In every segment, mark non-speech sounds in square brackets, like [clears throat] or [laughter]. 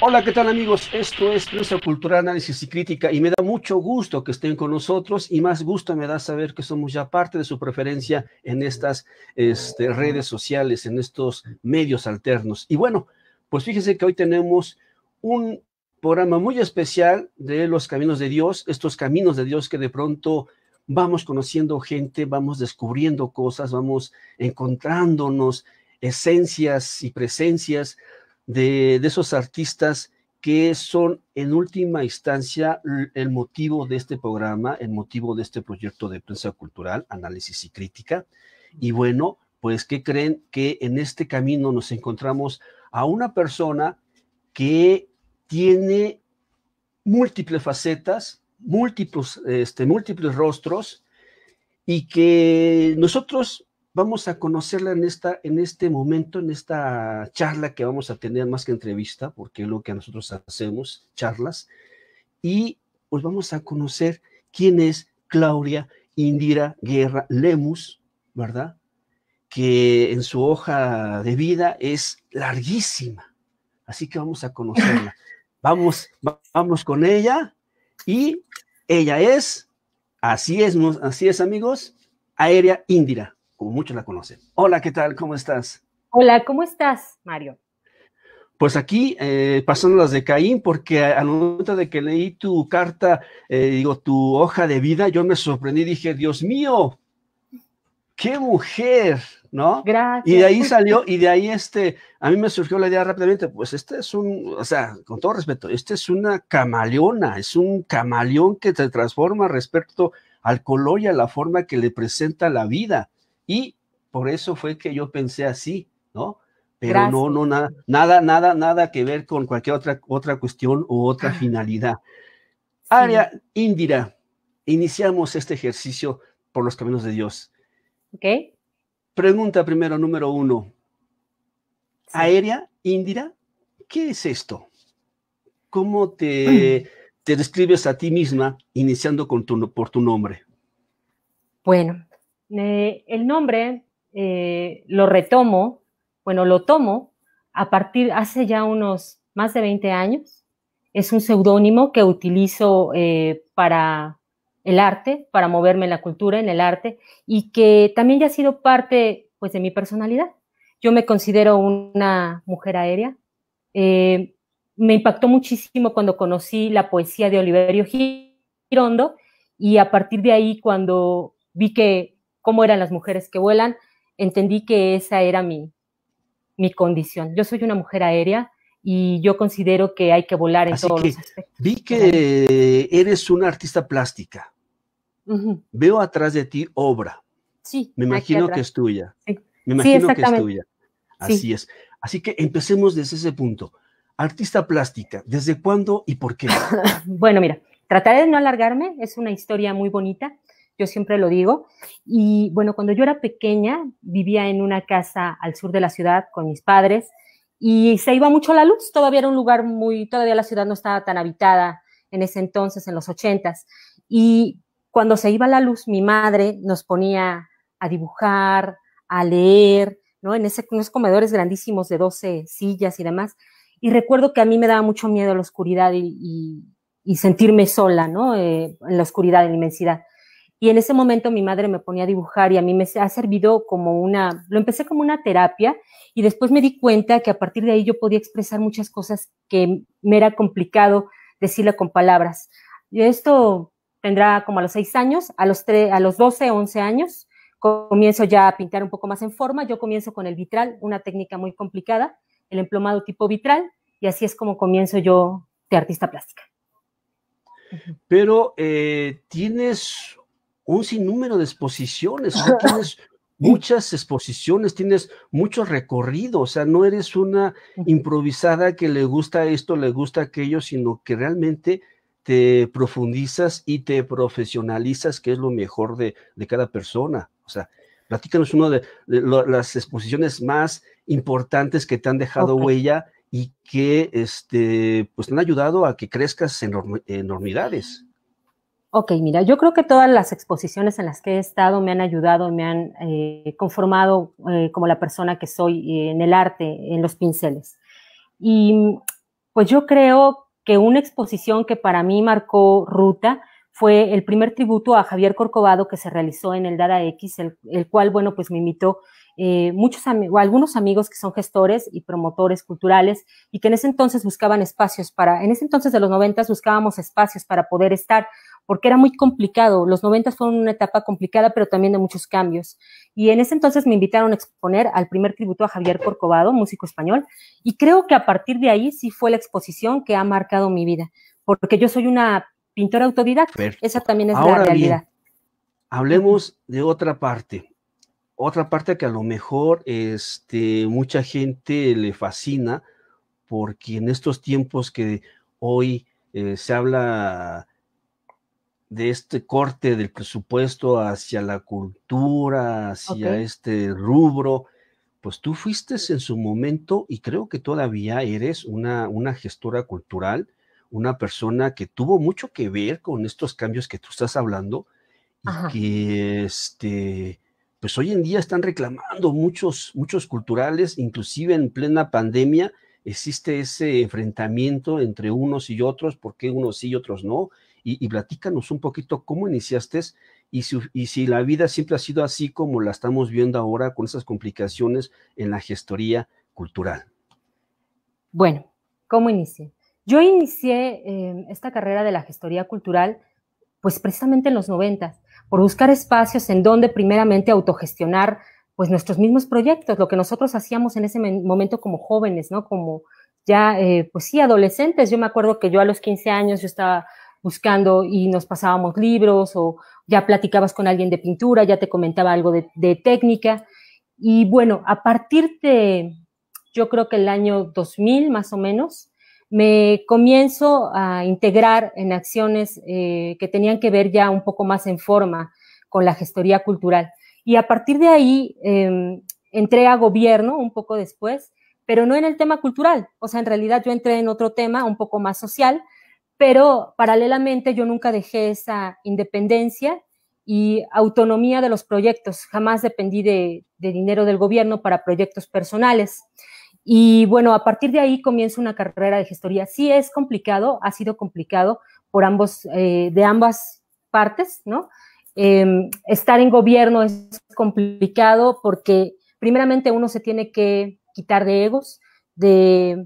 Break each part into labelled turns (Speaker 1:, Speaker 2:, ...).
Speaker 1: Hola, ¿qué tal amigos? Esto es Nuestra Cultural Análisis y Crítica y me da mucho gusto que estén con nosotros y más gusto me da saber que somos ya parte de su preferencia en estas este, redes sociales, en estos medios alternos. Y bueno, pues fíjense que hoy tenemos un programa muy especial de los caminos de Dios, estos caminos de Dios que de pronto vamos conociendo gente, vamos descubriendo cosas, vamos encontrándonos esencias y presencias de, esos artistas que son en última instancia el motivo de este programa, el motivo de este proyecto de prensa cultural, análisis y crítica. Y bueno, pues que creen que en este camino nos encontramos a una persona que tiene múltiples facetas, múltiples, este, múltiples rostros y que nosotros Vamos a conocerla en, esta, en este momento, en esta charla que vamos a tener más que entrevista, porque es lo que nosotros hacemos, charlas, y pues vamos a conocer quién es Claudia Indira Guerra Lemus, ¿verdad? Que en su hoja de vida es larguísima, así que vamos a conocerla. [laughs] Vamos, vamos con ella y ella es, así es, así es amigos, Aérea Indira como muchos la conocen. Hola, ¿qué tal? ¿Cómo estás?
Speaker 2: Hola, ¿cómo estás, Mario?
Speaker 1: Pues aquí, eh, pasando las de Caín, porque al momento de que leí tu carta, eh, digo, tu hoja de vida, yo me sorprendí y dije, Dios mío, qué mujer, ¿no? Gracias. Y de ahí salió, [laughs] y de ahí este, a mí me surgió la idea rápidamente, pues este es un, o sea, con todo respeto, este es una camaleona, es un camaleón que te transforma respecto al color y a la forma que le presenta la vida. Y por eso fue que yo pensé así, ¿no? Pero no, no, nada, nada, nada, nada que ver con cualquier otra, otra cuestión u otra finalidad. Aria, Área Indira, iniciamos este ejercicio por los caminos de Dios. Ok. Pregunta primero, número uno. Aria, Aérea, Indira, ¿qué es esto? ¿Cómo te, [clears throat] te describes a ti misma iniciando con tu, por tu nombre?
Speaker 2: Bueno, eh, el nombre eh, lo retomo, bueno, lo tomo a partir, hace ya unos más de 20 años. Es un seudónimo que utilizo eh, para el arte, para moverme en la cultura, en el arte, y que también ya ha sido parte pues, de mi personalidad. Yo me considero una mujer aérea. me impactó muchísimo cuando conocí la poesía de Oliverio Girondo y a partir de ahí cuando vi que cómo eran las mujeres que vuelan, entendí que esa era mi, mi condición. Yo soy una mujer aérea y yo considero que hay que volar en todos los aspectos.
Speaker 1: Vi que eres una artista plástica. Veo atrás de ti obra.
Speaker 2: Sí. Me imagino que es
Speaker 1: tuya. Me imagino que es tuya. Así es. Así que empecemos desde ese punto. Artista plástica, ¿desde cuándo y por qué? [laughs]
Speaker 2: bueno, mira, trataré de no alargarme, es una historia muy bonita yo siempre lo digo. Y bueno, cuando yo era pequeña vivía en una casa al sur de la ciudad con mis padres y se iba mucho la luz, todavía era un lugar muy, todavía la ciudad no estaba tan habitada en ese entonces, en los ochentas. Y cuando se iba la luz, mi madre nos ponía a dibujar, a leer, ¿no? En, ese, comedores grandísimos de 12 sillas y demás. Y recuerdo que a mí me daba mucho miedo la oscuridad y, sentirme sola, ¿no? Eh, en la oscuridad, en la inmensidad. Y en ese momento mi madre me ponía a dibujar y a mí me ha servido como una, lo empecé como una terapia y después me di cuenta que a partir de ahí yo podía expresar muchas cosas que me era complicado decirle con palabras. Y esto tendrá como a los seis años, a los, a los 12, 11 años, comienzo ya a pintar un poco más en forma. Yo comienzo con el vitral, una técnica muy complicada, el emplomado tipo vitral, y así es como comienzo yo de artista plástica.
Speaker 1: Pero eh, tienes un sinnúmero de exposiciones. [laughs] tienes muchas exposiciones, tienes mucho recorrido. O sea, no eres una improvisada que le gusta esto, le gusta aquello, sino que realmente te profundizas y te profesionalizas, que es lo mejor de, cada persona. O sea, platícanos una de, las exposiciones más importantes que te han dejado huella y que este, pues, te han ayudado a que crezcas en enormidades.
Speaker 2: Ok, mira, yo creo que todas las exposiciones en las que he estado me han ayudado, me han eh, conformado eh, como la persona que soy eh, en el arte, en los pinceles. Y pues yo creo que una exposición que para mí marcó ruta fue el primer tributo a Javier Corcovado que se realizó en el Dada X, el, cual, bueno, pues me invitó muchos o algunos amigos que son gestores y promotores culturales y que en ese entonces buscaban espacios para, en ese entonces de los noventas buscábamos espacios para poder estar porque era muy complicado. Los 90 fueron una etapa complicada, pero también de muchos cambios. Y en ese entonces me invitaron a exponer al primer tributo a Javier Corcovado, músico español, y creo que a partir de ahí sí fue la exposición que ha marcado mi vida, porque yo soy una pintora autodidacta. Esa también es la realidad.
Speaker 1: hablemos de otra parte. Otra parte que a lo mejor este, mucha gente le fascina, porque en estos tiempos que hoy eh, se habla de este corte del presupuesto hacia la cultura, hacia este rubro, pues tú fuiste en su momento y creo que todavía eres una, una gestora cultural, una persona que tuvo mucho que ver con estos cambios que tú estás hablando y que este, pues hoy en día están reclamando muchos, muchos culturales, inclusive en plena pandemia existe ese enfrentamiento entre unos y otros, porque unos sí y otros no, y, platícanos un poquito cómo iniciaste y si, la vida siempre ha sido así como la estamos viendo ahora con esas complicaciones en la gestoría cultural.
Speaker 2: Bueno, ¿cómo inicié? Yo inicié eh, esta carrera de la gestoría cultural pues precisamente en los noventas, por buscar espacios en donde primeramente autogestionar pues nuestros mismos proyectos, lo que nosotros hacíamos en ese momento como jóvenes, ¿no? Como ya, eh, pues sí, adolescentes. Yo me acuerdo que yo a los 15 años yo estaba buscando y nos pasábamos libros o ya platicabas con alguien de pintura, ya te comentaba algo de, técnica. Y bueno, a partir de, yo creo que el año 2000 más o menos, me comienzo a integrar en acciones eh, que tenían que ver ya un poco más en forma con la gestoría cultural. Y a partir de ahí em, entré a gobierno un poco después, pero no en el tema cultural. O sea, en realidad yo entré en otro tema un poco más social, pero paralelamente yo nunca dejé esa independencia y autonomía de los proyectos. Jamás dependí de, dinero del gobierno para proyectos personales. Y bueno, a partir de ahí comienzo una carrera de gestoría. Sí es complicado, ha sido complicado por ambos, eh, de ambas partes, ¿no? Em, estar en gobierno es complicado porque primeramente uno se tiene que quitar de egos, de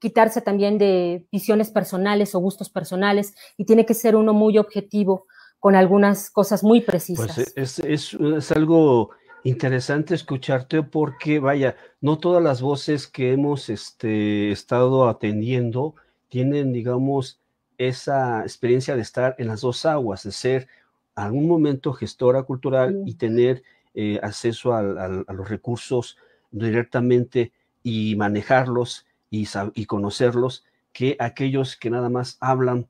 Speaker 2: quitarse también de visiones personales o gustos personales y tiene que ser uno muy objetivo con algunas cosas muy pues, precisas.
Speaker 1: es, es, algo interesante escucharte porque, vaya, no todas las voces que hemos este, estado atendiendo tienen, digamos, esa experiencia de estar en las dos aguas, de ser algún momento gestora cultural y tener eh, acceso a los recursos directamente y manejarlos y, conocerlos que aquellos que nada más hablan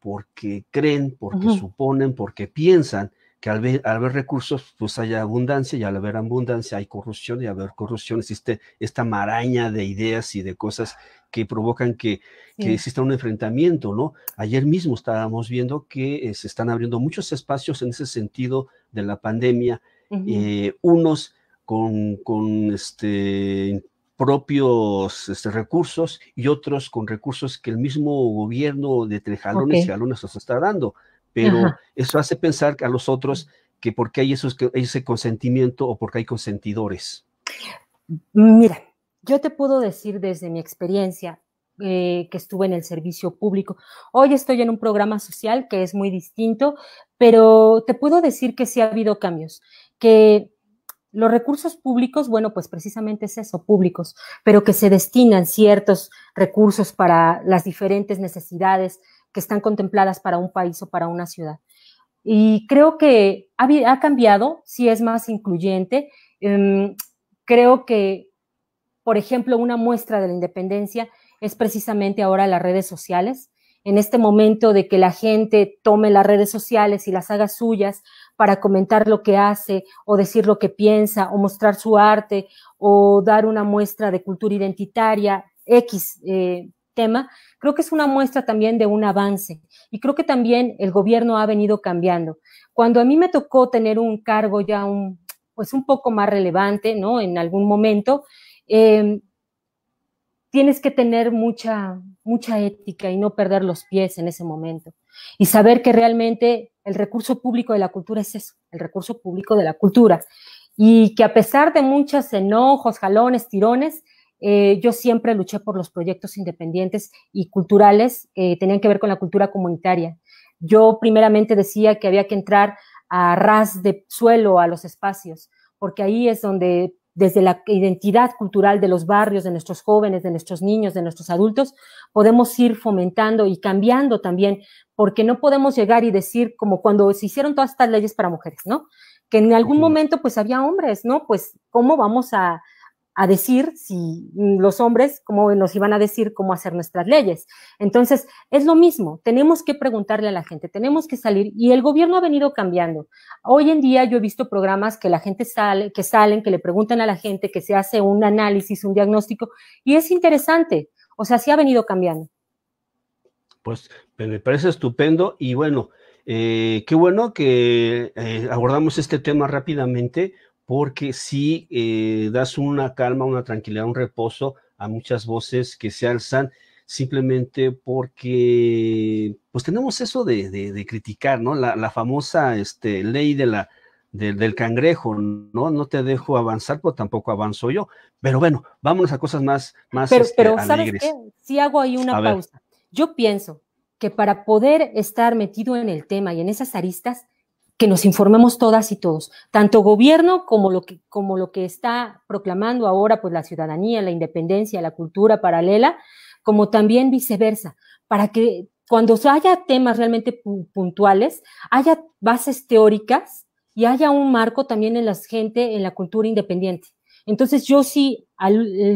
Speaker 1: porque creen, porque suponen, porque piensan que al ver, al haber recursos, pues haya abundancia y al haber abundancia hay corrupción y al haber corrupción existe esta maraña de ideas y de cosas que provocan que, exista un enfrentamiento, ¿no? Ayer mismo estábamos viendo que eh, se están abriendo muchos espacios en ese sentido de la pandemia, eh, unos con, con este, propios este, recursos y otros con recursos que el mismo gobierno de Trejalones y jalones nos está dando. Pero eso hace pensar a los otros que porque hay ese consentimiento o porque hay consentidores.
Speaker 2: Mira, yo te puedo decir desde mi experiencia eh, que estuve en el servicio público. Hoy estoy en un programa social que es muy distinto, pero te puedo decir que sí ha habido cambios, que los recursos públicos, bueno, pues precisamente es eso, públicos, pero que se destinan ciertos recursos para las diferentes necesidades que están contempladas para un país o para una ciudad. Y creo que ha, cambiado, si es más incluyente. Em, creo que, por ejemplo, una muestra de la independencia es precisamente ahora las redes sociales. En este momento de que la gente tome las redes sociales y las haga suyas para comentar lo que hace o decir lo que piensa o mostrar su arte o dar una muestra de cultura identitaria, X eh, tema, creo que es una muestra también de un avance y creo que también el gobierno ha venido cambiando. Cuando a mí me tocó tener un cargo ya un, pues un poco más relevante, ¿no? En algún momento, em, tienes que tener mucha, mucha ética y no perder los pies en ese momento y saber que realmente el recurso público de la cultura es eso, el recurso público de la cultura. Y que a pesar de muchos enojos, jalones, tirones, eh, yo siempre luché por los proyectos independientes y culturales eh, tenían que ver con la cultura comunitaria. Yo primeramente decía que había que entrar a ras de suelo a los espacios, porque ahí es donde desde la identidad cultural de los barrios, de nuestros jóvenes, de nuestros niños, de nuestros adultos, podemos ir fomentando y cambiando también, porque no podemos llegar y decir como cuando se hicieron todas estas leyes para mujeres, ¿no? Que en algún momento pues había hombres, ¿no? Pues cómo vamos a, a decir si mm, los hombres, cómo nos iban a decir cómo hacer nuestras leyes. Entonces, es lo mismo, tenemos que preguntarle a la gente, tenemos que salir y el gobierno ha venido cambiando. Hoy en día yo he visto programas que la gente sale, que salen, que le preguntan a la gente, que se hace un análisis, un diagnóstico y es interesante. O sea, sí ha venido cambiando.
Speaker 1: Pues me parece estupendo y bueno, eh, qué bueno que eh, abordamos este tema rápidamente porque sí eh, das una calma, una tranquilidad, un reposo a muchas voces que se alzan simplemente porque pues tenemos eso de, de, criticar, ¿no? La, famosa este, ley de la, del cangrejo, ¿no? No te dejo avanzar, pero pues, tampoco avanzo yo. Pero bueno, vámonos a cosas más, más Pero, este, ¿sabes qué?
Speaker 2: Si hago ahí una pausa. Yo pienso que para poder estar metido en el tema y en esas aristas, que nos informemos todas y todos, tanto gobierno como lo que, como lo que está proclamando ahora pues la ciudadanía, la independencia, la cultura paralela, como también viceversa, para que cuando haya temas realmente puntuales, haya bases teóricas y haya un marco también en la gente, en la cultura independiente. Entonces yo sí,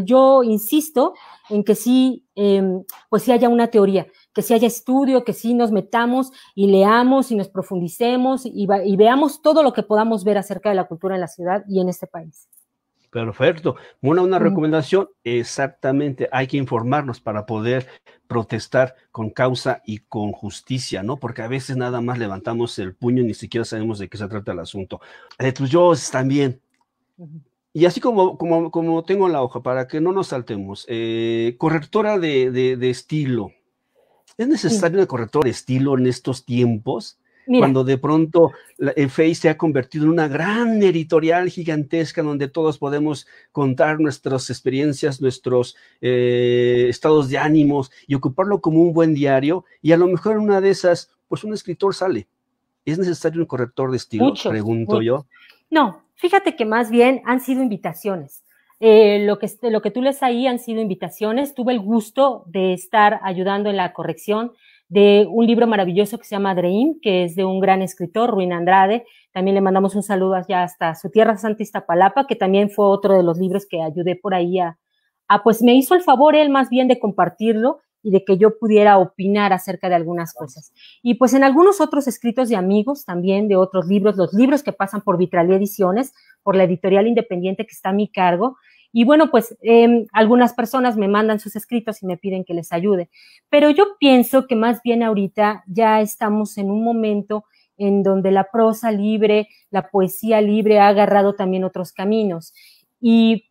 Speaker 2: yo insisto en que sí, em, pues sí haya una teoría que si haya estudio, que si nos metamos y leamos y nos profundicemos y, veamos todo lo que podamos ver acerca de la cultura en la ciudad y en este país.
Speaker 1: Perfecto. Una, una mm. recomendación, exactamente, hay que informarnos para poder protestar con causa y con justicia, ¿no? Porque a veces nada más levantamos el puño y ni siquiera sabemos de qué se trata el asunto. Eh, pues yo también. Y así como, como, como tengo la hoja, para que no nos saltemos, eh, correctora de, de, de estilo, ¿Es necesario un corrector de estilo en estos tiempos? Cuando de pronto el eh, Face se ha convertido en una gran editorial gigantesca donde todos podemos contar nuestras experiencias, nuestros eh, estados de ánimos y ocuparlo como un buen diario. Y a lo mejor en una de esas, pues un escritor sale. ¿Es necesario un corrector de estilo? pregunto yo.
Speaker 2: No, fíjate que más bien han sido invitaciones. Eh, lo, que, lo que tú les ahí han sido invitaciones. Tuve el gusto de estar ayudando en la corrección de un libro maravilloso que se llama Dream, que es de un gran escritor, Ruin Andrade. También le mandamos un saludo allá hasta su tierra santa Palapa, que también fue otro de los libros que ayudé por ahí a, a pues me hizo el favor él más bien de compartirlo y de que yo pudiera opinar acerca de algunas cosas. Y pues en algunos otros escritos de amigos, también de otros libros, los libros que pasan por Vitralía Ediciones, por la editorial independiente que está a mi cargo, y bueno, pues em, algunas personas me mandan sus escritos y me piden que les ayude. Pero yo pienso que más bien ahorita ya estamos en un momento en donde la prosa libre, la poesía libre ha agarrado también otros caminos. Y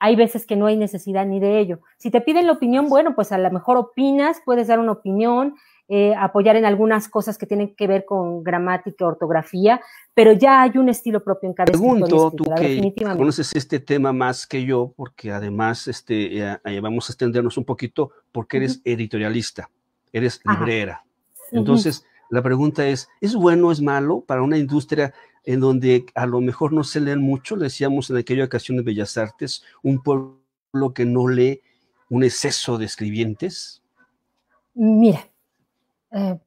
Speaker 2: hay veces que no hay necesidad ni de ello. Si te piden la opinión, bueno, pues a lo mejor opinas, puedes dar una opinión, eh, apoyar en algunas cosas que tienen que ver con gramática, ortografía, pero ya hay un estilo propio en cada Pregunto, tú que
Speaker 1: conoces este tema más que yo, porque además este, eh, vamos a extendernos un poquito, porque eres editorialista, eres librera. Entonces, la pregunta es, ¿es bueno o es malo para una industria en donde a lo mejor no se leen mucho? Le decíamos en aquella ocasión de Bellas Artes, un pueblo que no lee un exceso de escribientes.
Speaker 2: Mira, eh,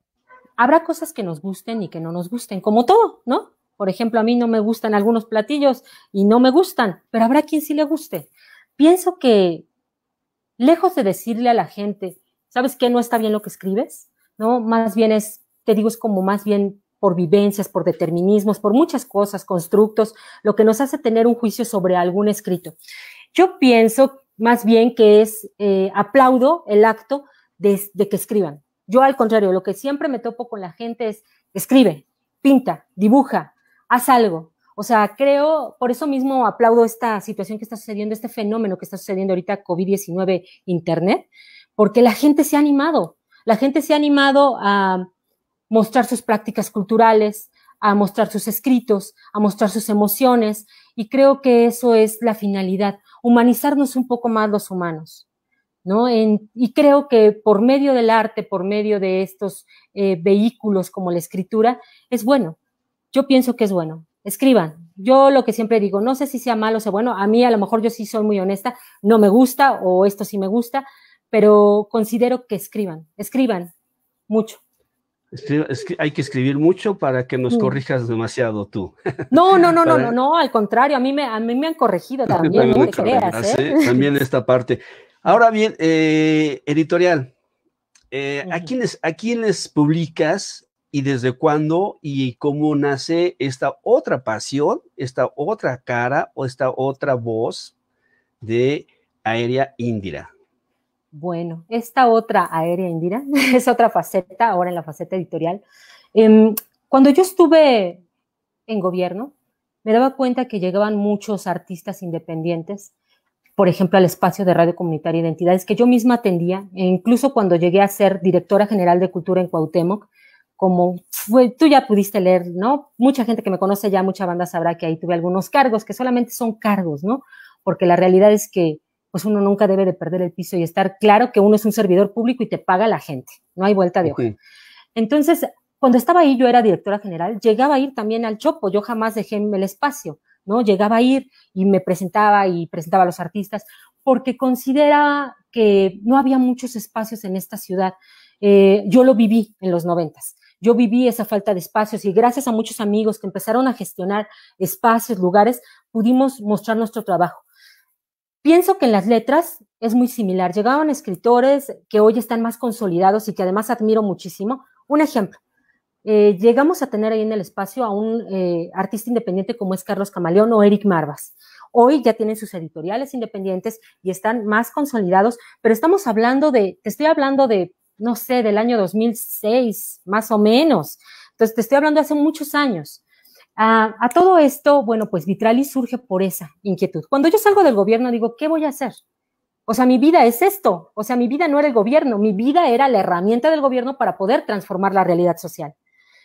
Speaker 2: habrá cosas que nos gusten y que no nos gusten, como todo, ¿no? Por ejemplo, a mí no me gustan algunos platillos y no me gustan, pero habrá quien sí le guste. Pienso que lejos de decirle a la gente, ¿sabes qué? No está bien lo que escribes, ¿no? Más bien es, te digo, es como más bien por vivencias, por determinismos, por muchas cosas, constructos, lo que nos hace tener un juicio sobre algún escrito. Yo pienso más bien que es, eh, aplaudo el acto de que escriban, yo al contrario, lo que siempre me topo con la gente es, escribe, pinta, dibuja, haz algo. O sea, creo, por eso mismo aplaudo esta situación que está sucediendo, este fenómeno que está sucediendo ahorita COVID-19 Internet, porque la gente se ha animado, la gente se ha animado a mostrar sus prácticas culturales, a mostrar sus escritos, a mostrar sus emociones, y creo que eso es la finalidad, humanizarnos un poco más los humanos y creo que por medio del arte, por medio de estos eh, vehículos como la escritura, es bueno. Yo pienso que es bueno. Escriban. Yo lo que siempre digo, no sé si sea malo o sea bueno, a mí a lo mejor yo sí soy muy honesta, no me gusta o esto sí me gusta, pero considero que escriban, escriban mucho.
Speaker 1: hay que escribir mucho para que nos mm. corrijas demasiado tú. [laughs]
Speaker 2: No, no, no, no, no, no, al contrario, a mí me, a mí me han corregido [laughs] también, ¿eh? no, creas. ¿eh? También
Speaker 1: esta parte. Ahora bien, eh, editorial, eh, ¿a, quiénes, ¿a publicas y desde cuándo y cómo nace esta otra pasión, esta otra cara o esta otra voz de Aérea Indira?
Speaker 2: Bueno, esta otra Aérea Indira [laughs] es otra faceta, ahora en la faceta editorial. Em, cuando yo estuve en gobierno, me daba cuenta que llegaban muchos artistas independientes por ejemplo, al espacio de Radio Comunitaria Identidades, que yo misma atendía, e incluso cuando llegué a ser directora general de cultura en Cuauhtémoc, como fue, tú ya pudiste leer, ¿no? Mucha gente que me conoce ya, mucha banda sabrá que ahí tuve algunos cargos, que solamente son cargos, ¿no? Porque la realidad es que pues uno nunca debe de perder el piso y estar claro que uno es un servidor público y te paga la gente, no hay vuelta de hoja. Entonces, cuando estaba ahí, yo era directora general, llegaba a ir también al Chopo, yo jamás dejé el espacio. ¿no? Llegaba a ir y me presentaba y presentaba a los artistas, porque considera que no había muchos espacios en esta ciudad. Eh, yo lo viví en los noventas. Yo viví esa falta de espacios y gracias a muchos amigos que empezaron a gestionar espacios, lugares, pudimos mostrar nuestro trabajo. Pienso que en las letras es muy similar. Llegaban escritores que hoy están más consolidados y que además admiro muchísimo. Un ejemplo, eh, llegamos a tener ahí en el espacio a un eh, artista independiente como es Carlos Camaleón o Eric Marvas. Hoy ya tienen sus editoriales independientes y están más consolidados, pero estamos hablando de, te estoy hablando de, no sé, del año 2006, más o menos. Entonces, te estoy hablando de hace muchos años. a todo esto, bueno, pues Vitrali surge por esa inquietud. Cuando yo salgo del gobierno, digo, ¿qué voy a hacer? O sea, mi vida es esto. O sea, mi vida no era el gobierno, mi vida era la herramienta del gobierno para poder transformar la realidad social.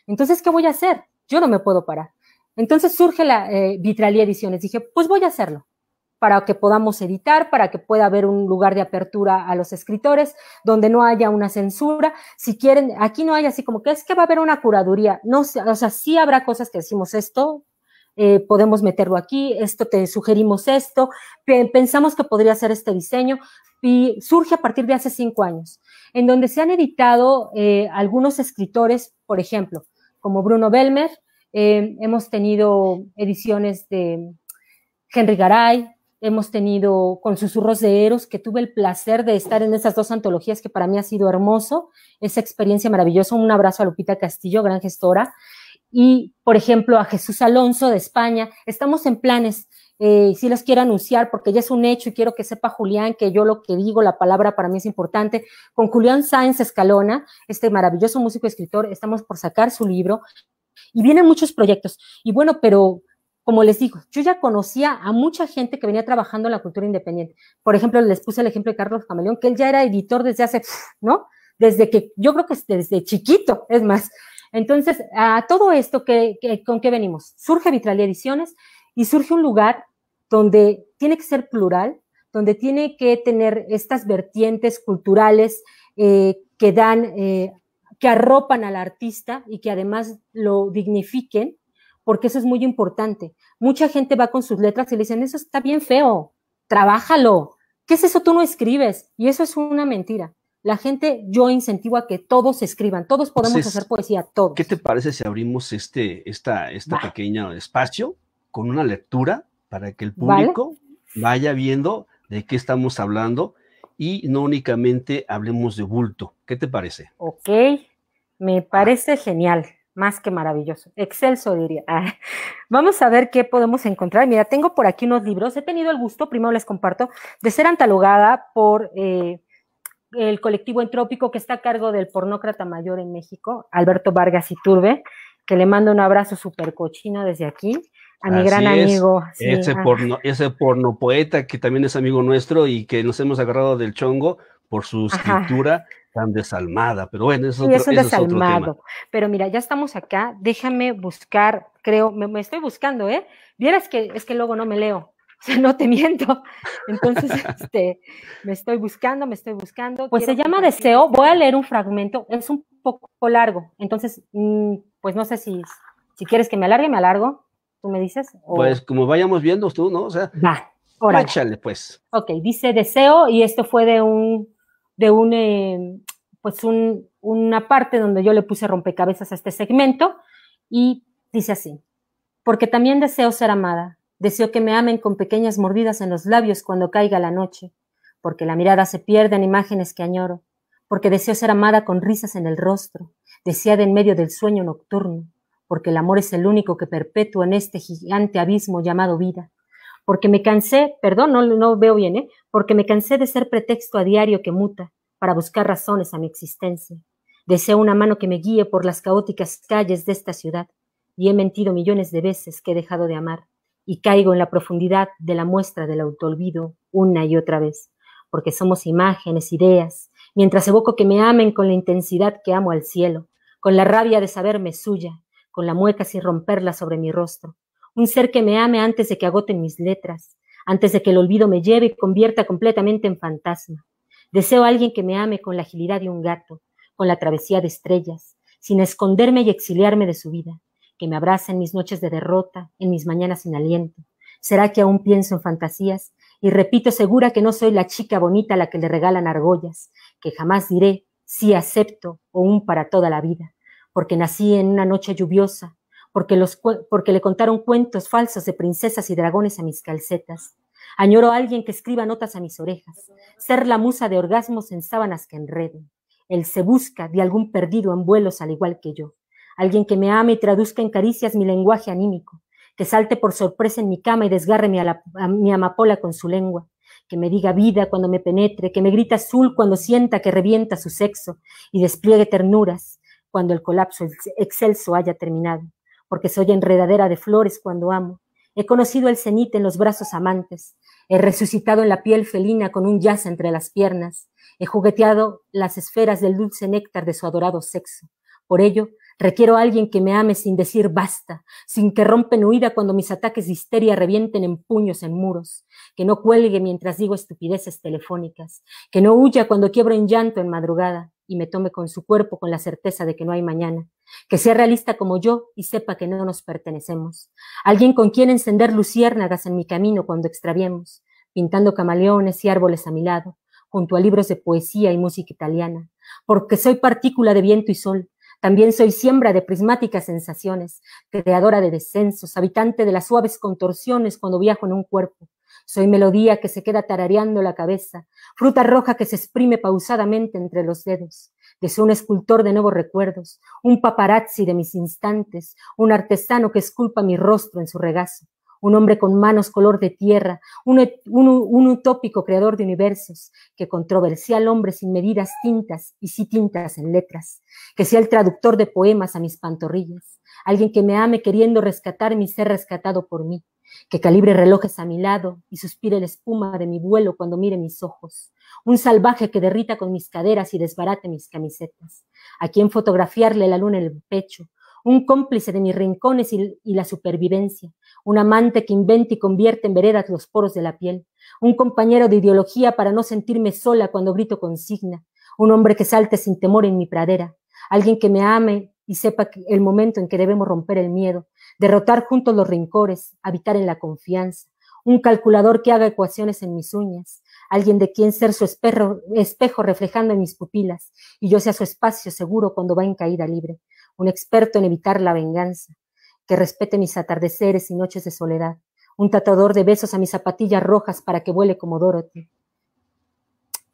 Speaker 2: Entonces, ¿qué voy a hacer? Yo no me puedo parar. Entonces surge la eh, Vitralía Ediciones. Dije, pues voy a hacerlo para que podamos editar, para que pueda haber un lugar de apertura a los escritores, donde no haya una censura. Si quieren, aquí no hay así como que es que va a haber una curaduría. No, o sea, sí habrá cosas que decimos esto, eh, podemos meterlo aquí, esto te sugerimos esto, pensamos que podría ser este diseño y surge a partir de hace cinco años, en donde se han editado eh, algunos escritores, por ejemplo, como Bruno Belmer. Eh, hemos tenido ediciones de Henry Garay, hemos tenido con Susurros de Eros, que tuve el placer de estar en esas dos antologías que para mí ha sido hermoso, esa experiencia maravillosa. Un abrazo a Lupita Castillo, gran gestora. Y, por ejemplo, a Jesús Alonso de España. Estamos en planes eh, si les quiero anunciar porque ya es un hecho y quiero que sepa Julián que yo lo que digo, la palabra para mí es importante. Con Julián Sáenz Escalona, este maravilloso músico y escritor, estamos por sacar su libro y vienen muchos proyectos. Y bueno, pero como les digo, yo ya conocía a mucha gente que venía trabajando en la cultura independiente. Por ejemplo, les puse el ejemplo de Carlos Camaleón, que él ya era editor desde hace, ¿no? Desde que, yo creo que desde chiquito, es más. Entonces, a todo esto, ¿con qué venimos? Surge Vitralia Ediciones y surge un lugar donde tiene que ser plural, donde tiene que tener estas vertientes culturales eh, que dan, eh, que arropan al artista y que además lo dignifiquen, porque eso es muy importante. Mucha gente va con sus letras y le dicen, eso está bien feo, trabájalo, ¿qué es eso? Tú no escribes. Y eso es una mentira. La gente, yo incentivo a que todos escriban, todos pues podemos hacer poesía,
Speaker 1: todos. ¿Qué te parece si abrimos este, esta, esta espacio con una lectura para que el público vaya viendo de qué estamos hablando y no únicamente hablemos de bulto. ¿Qué te parece?
Speaker 2: Ok, me parece genial, más que maravilloso. Excelso, diría. [laughs] Ah, vamos a ver qué podemos encontrar. Mira, tengo por aquí unos libros. He tenido el gusto, primero les comparto, de ser antalogada por eh, el colectivo entrópico que está a cargo del pornócrata mayor en México, Alberto Vargas Iturbe, que le mando un abrazo súper cochino desde aquí a mi gran amigo. ese, porno,
Speaker 1: ese porno poeta que también es amigo nuestro y que nos hemos agarrado del chongo por su escritura tan desalmada. Pero bueno, eso es otro, Es tema.
Speaker 2: Pero mira, ya estamos acá. Déjame buscar, creo, me, estoy buscando, ¿eh? Vieras que es que luego no me leo. [laughs] O sea, no te miento. Entonces, [laughs] este, me estoy buscando, me estoy buscando. Pues se llama Deseo. Voy a leer un fragmento. Es un poco largo. Entonces, mm, pues no sé si, si quieres que me alargue, me alargo. ¿Tú me dices? Pues
Speaker 1: como vayamos viendo tú, ¿no? O sea, pues.
Speaker 2: Ok, dice deseo y esto fue de un, de un, eh, pues un, una parte donde yo le puse rompecabezas a este segmento y dice así, porque también deseo ser amada, deseo que me amen con pequeñas mordidas en los labios cuando caiga la noche, porque la mirada se pierde en imágenes que añoro, porque deseo ser amada con risas en el rostro, deseada en medio del sueño nocturno, porque el amor es el único que perpetúa en este gigante abismo llamado vida. Porque me cansé, perdón, no, veo bien, ¿eh? porque me cansé de ser pretexto a diario que muta para buscar razones a mi existencia. Deseo una mano que me guíe por las caóticas calles de esta ciudad, y he mentido millones de veces que he dejado de amar, y caigo en la profundidad de la muestra del autoolvido una y otra vez, porque somos imágenes, ideas, mientras evoco que me amen con la intensidad que amo al cielo, con la rabia de saberme suya, con la mueca sin romperla sobre mi rostro, un ser que me ame antes de que agoten mis letras, antes de que el olvido me lleve y convierta completamente en fantasma. Deseo a alguien que me ame con la agilidad de un gato, con la travesía de estrellas, sin esconderme y exiliarme de su vida, que me abrace en mis noches de derrota, en mis mañanas sin aliento. ¿Será que aún pienso en fantasías? Y repito segura que no soy la chica bonita a la que le regalan argollas, que jamás diré si acepto o un para toda la vida porque nací en una noche lluviosa, porque, los, porque le contaron cuentos falsos de princesas y dragones a mis calcetas. Añoro a alguien que escriba notas a mis orejas, ser la musa de orgasmos en sábanas que enreden. Él se busca de algún perdido en vuelos al igual que yo. Alguien que me ame y traduzca en caricias mi lenguaje anímico, que salte por sorpresa en mi cama y desgarre mi, mi amapola con su lengua, que me diga vida cuando me penetre, que me grita azul cuando sienta que revienta su sexo y despliegue ternuras, cuando el colapso excelso haya terminado, porque soy enredadera de flores cuando amo. He conocido el cenit en los brazos amantes, he resucitado en la piel felina con un jazz entre las piernas, he jugueteado las esferas del dulce néctar de su adorado sexo. Por ello, requiero a alguien que me ame sin decir basta, sin que rompen huida cuando mis ataques de histeria revienten en puños en muros, que no cuelgue mientras digo estupideces telefónicas, que no huya cuando quiebro en llanto en madrugada, y me tome con su cuerpo con la certeza de que no hay mañana, que sea realista como yo y sepa que no nos pertenecemos, alguien con quien encender luciérnagas en mi camino cuando extraviemos, pintando camaleones y árboles a mi lado, junto a libros de poesía y música italiana, porque soy partícula de viento y sol, también soy siembra de prismáticas sensaciones, creadora de descensos, habitante de las suaves contorsiones cuando viajo en un cuerpo, soy melodía que se queda tarareando la cabeza, fruta roja que se exprime pausadamente entre los dedos. que soy un escultor de nuevos recuerdos, un paparazzi de mis instantes, un artesano que esculpa mi rostro en su regazo un hombre con manos color de tierra, un, utópico creador de universos, que controversial hombre sin medidas tintas y sí tintas en letras, que sea el traductor de poemas a mis pantorrillas, alguien que me ame queriendo rescatar mi ser rescatado por mí, que calibre relojes a mi lado y suspire la espuma de mi vuelo cuando mire mis ojos, un salvaje que derrita con mis caderas y desbarate mis camisetas, a quien fotografiarle la luna en el pecho, un cómplice de mis rincones y, y, la supervivencia, un amante que inventa y convierte en veredas los poros de la piel, un compañero de ideología para no sentirme sola cuando grito consigna, un hombre que salte sin temor en mi pradera, alguien que me ame y sepa el momento en que debemos romper el miedo, derrotar juntos los rincores, habitar en la confianza, un calculador que haga ecuaciones en mis uñas, alguien de quien ser su espejo, reflejando en mis pupilas y yo sea su espacio seguro cuando va en caída libre, un experto en evitar la venganza, que respete mis atardeceres y noches de soledad, un tatuador de besos a mis zapatillas rojas para que vuele como Dorothy.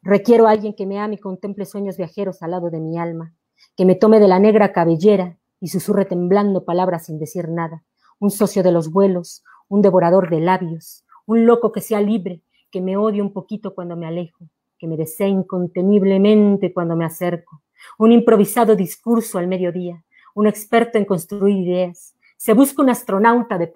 Speaker 2: Requiero a alguien que me ame y contemple sueños viajeros al lado de mi alma, que me tome de la negra cabellera y susurre temblando palabras sin decir nada, un socio de los vuelos, un devorador de labios, un loco que sea libre, que me odie un poquito cuando me alejo, que me desee inconteniblemente cuando me acerco, un improvisado discurso al mediodía, un experto en construir ideas. Se busca un astronauta de,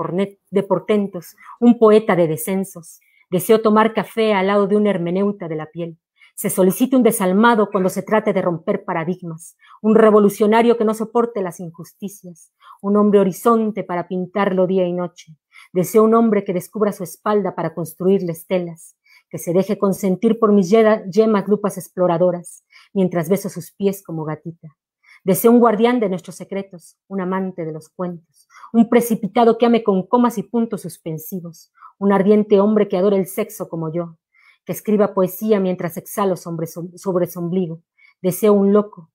Speaker 2: de portentos, un poeta de descensos. Deseo tomar café al lado de un hermeneuta de la piel, se solicita un desalmado cuando se trate de romper paradigmas, un revolucionario que no soporte las injusticias, un hombre horizonte para pintarlo día y noche. Deseo un hombre que descubra su espalda para construirle estelas, que se deje consentir por mis yemas grupas exploradoras, mientras beso sus pies como gatita. Deseo un guardián de nuestros secretos, un amante de los cuentos, un precipitado que ame con comas y puntos suspensivos, un ardiente hombre que adore el sexo como yo, que escriba poesía mientras exhalo sobre, sobre su ombligo. Deseo un loco.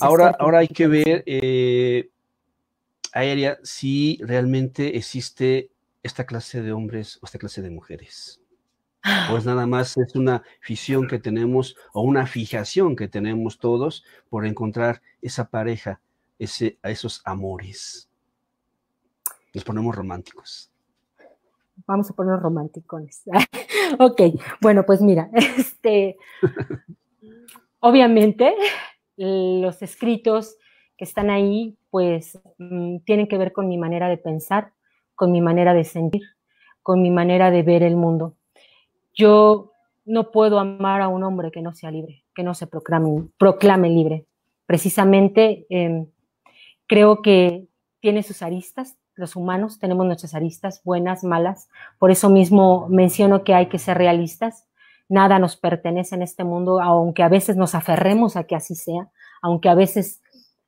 Speaker 2: ahora, ahora hay que ver,
Speaker 1: eh, Aérea, si realmente existe esta clase de hombres o esta clase de mujeres. Pues nada más es una fisión que tenemos o una fijación que tenemos todos por encontrar esa pareja, ese, esos amores. Nos ponemos románticos.
Speaker 2: Vamos a poner románticos [laughs] ok, bueno, pues mira, [laughs] este, obviamente los escritos que están ahí, pues mm, tienen que ver con mi manera de pensar, con mi manera de sentir, con mi manera de ver el mundo. Yo no puedo amar a un hombre que no sea libre, que no se proclame, libre. Precisamente em, creo que tiene sus aristas, los humanos tenemos nuestras aristas, buenas, malas. Por eso mismo menciono que hay que ser realistas. Nada nos pertenece en este mundo, aunque a veces nos aferremos a que así sea, aunque a veces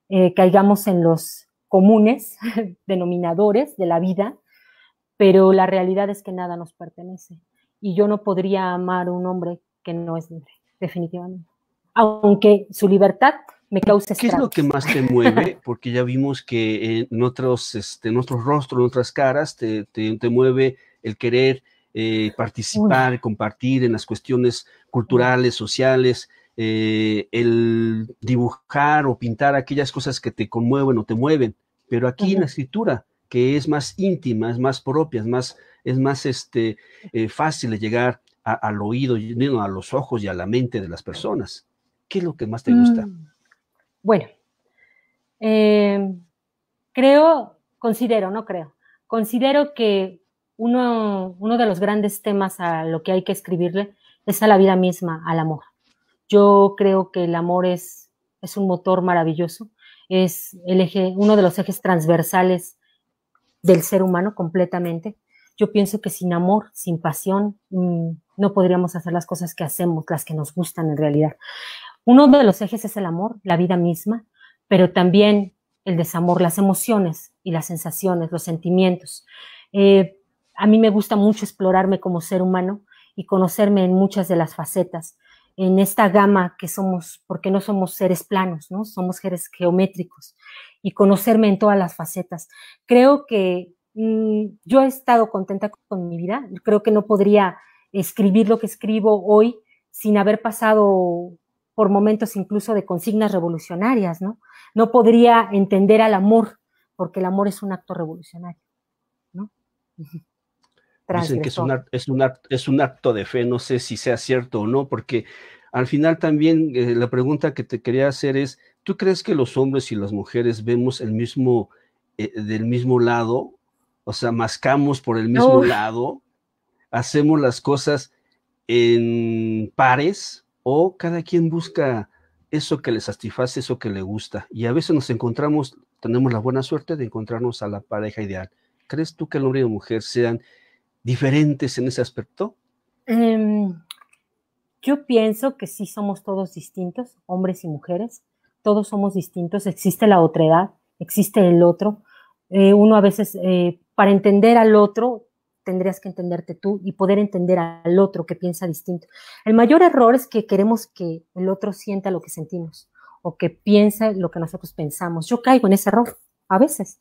Speaker 2: eh, caigamos en los comunes [laughs] denominadores de la vida, pero la realidad es que nada nos pertenece. Y yo no podría amar a un hombre que no es libre, definitivamente. Aunque su libertad causa ¿Qué es lo que más te mueve?
Speaker 1: [laughs] Porque ya vimos que este, en otros, rostros, en otras caras, te, mueve el querer eh, participar, compartir en las cuestiones culturales, sociales, eh, el dibujar o pintar aquellas cosas que te conmueven o te mueven. Pero aquí en la escritura, que es más íntima, es más propia, es más, este, eh, fácil de llegar al oído, a los ojos y a la mente de las personas. ¿Qué es lo que más te gusta?
Speaker 2: Mm. Bueno, eh, creo, considero, no creo, considero que uno, uno de los grandes temas a lo que hay que escribirle es a la vida misma, al amor. Yo creo que el amor es, es un motor maravilloso, es el eje, uno de los ejes transversales del ser humano completamente. Yo pienso que sin amor, sin pasión, mm, no podríamos hacer las cosas que hacemos, las que nos gustan en realidad. Uno de los ejes es el amor, la vida misma, pero también el desamor, las emociones y las sensaciones, los sentimientos. Eh, a mí me gusta mucho explorarme como ser humano y conocerme en muchas de las facetas, en esta gama que somos, porque no somos seres planos, ¿no? Somos seres geométricos y conocerme en todas las facetas. Creo que mm, yo he estado contenta con mi vida, creo que no podría escribir lo que escribo hoy sin haber pasado por momentos incluso de consignas revolucionarias, ¿no? No podría entender al amor, porque el amor es un acto revolucionario, ¿no? Dicen que es un,
Speaker 1: es, un acto, de fe, no sé si sea cierto o no, porque al final también eh, la pregunta que te quería hacer es, ¿tú crees que los hombres y las mujeres vemos el mismo, eh, del mismo lado? O sea, mascamos por el mismo lado, hacemos las cosas en pares o cada quien busca eso que le satisface, eso que le gusta. Y a veces nos encontramos, tenemos la buena suerte de encontrarnos a la pareja ideal. ¿Crees tú que el hombre y la mujer sean diferentes en ese aspecto?
Speaker 2: Em, yo pienso que sí somos todos distintos, hombres y mujeres. Todos somos distintos. Existe la edad, existe el otro. Eh, uno a veces, eh, para entender al otro, tendrías que entenderte tú y poder entender al otro que piensa distinto. El mayor error es que queremos que el otro sienta lo que sentimos o que piense lo que nosotros pensamos. Yo caigo en ese error a veces.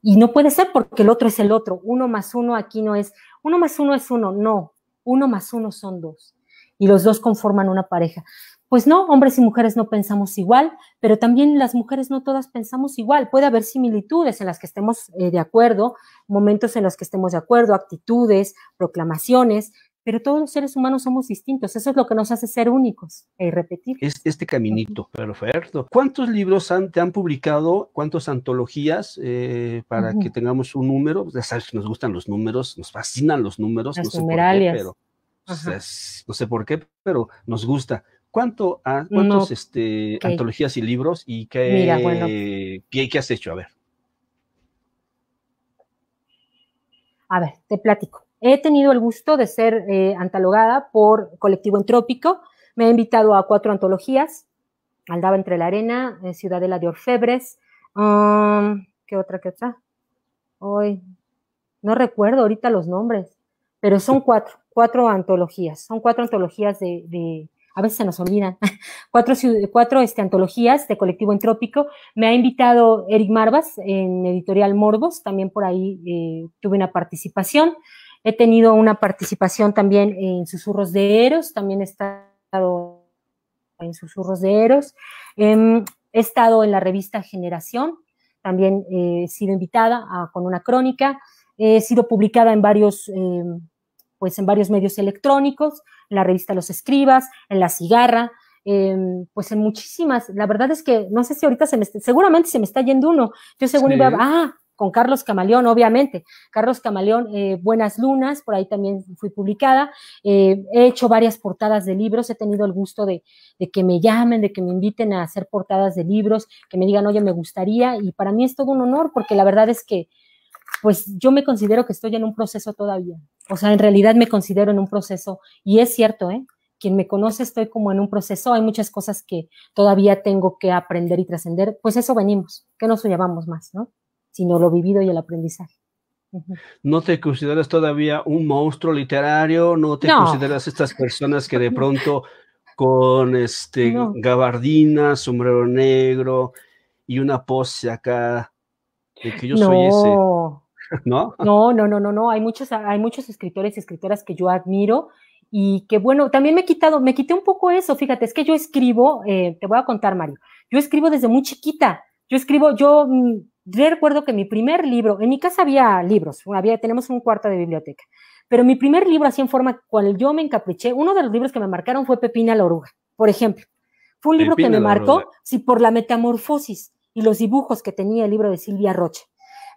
Speaker 2: Y no puede ser porque el otro es el otro. Uno más uno aquí no es. Uno más uno es uno. No. Uno más uno son dos. Y los dos conforman una pareja. Pues no, hombres y mujeres no pensamos igual, pero también las mujeres no todas pensamos igual. Puede haber similitudes en las que estemos eh, de acuerdo, momentos en los que estemos de acuerdo, actitudes, proclamaciones, pero todos los seres humanos somos distintos. Eso es lo que nos hace ser únicos e irrepetibles.
Speaker 1: Es este caminito, perfecto. ¿Cuántos libros te han publicado? ¿Cuántas antologías eh, para que tengamos un número? Ya sabes que nos gustan los números, nos fascinan los números. no Sé por qué, pero, no sé por qué, pero nos gusta. ¿Cuánto a, ah, ¿Cuántos este, antologías y libros y qué, qué, has hecho? A ver.
Speaker 2: A ver, te platico. He tenido el gusto de ser eh, antologada por Colectivo Entrópico. Me he invitado a cuatro antologías. Aldaba entre la arena, eh, Ciudadela de Orfebres. Um, ¿Qué otra, que otra? Hoy, no recuerdo ahorita los nombres, pero son cuatro, cuatro antologías. Son cuatro antologías de, a veces se nos olvidan, [laughs] cuatro, este, antologías de Colectivo Entrópico. Me ha invitado Eric Marvas en Editorial Morbos, también por ahí eh, tuve una participación. He tenido una participación también en Susurros de Eros, también he estado en Susurros de Eros. Em, he estado en la revista Generación, también eh, he sido invitada ah, con una crónica. He sido publicada en varios, em, pues en varios medios electrónicos en la revista Los Escribas, en La Cigarra, em, pues en muchísimas. La verdad es que no sé si ahorita se seguramente se me está yendo uno. Yo según iba, ah, con Carlos Camaleón, obviamente. Carlos Camaleón, eh, Buenas Lunas, por ahí también fui publicada. Eh, he hecho varias portadas de libros, he tenido el gusto de, de, que me llamen, de que me inviten a hacer portadas de libros, que me digan, oye, me gustaría. Y para mí es todo un honor, porque la verdad es que pues yo me considero que estoy en un proceso todavía. O sea, en realidad me considero en un proceso y es cierto, ¿eh? Quien me conoce estoy como en un proceso, hay muchas cosas que todavía tengo que aprender y trascender, pues eso venimos, que no soñamos más, ¿no? Sino lo vivido y el aprendizaje.
Speaker 1: ¿No te consideras todavía un monstruo literario? ¿No te consideras estas personas que de pronto con este gabardina, sombrero negro y una pose acá [laughs] no. ¿No?
Speaker 2: no, no, no, no, Hay muchos, hay muchos escritores y escritoras que yo admiro y que bueno, también me he quitado, me quité un poco eso, fíjate, es que yo escribo, eh, te voy a contar Mario, yo escribo desde muy chiquita, yo escribo, yo mm, recuerdo que mi primer libro, en mi casa había libros, había, tenemos un cuarto de biblioteca, pero mi primer libro así en forma cual yo me encapriché, uno de los libros que me marcaron fue Pepina la oruga, por ejemplo, fue un libro que me marcó, si por la metamorfosis, y los dibujos que tenía el libro de Silvia Roche.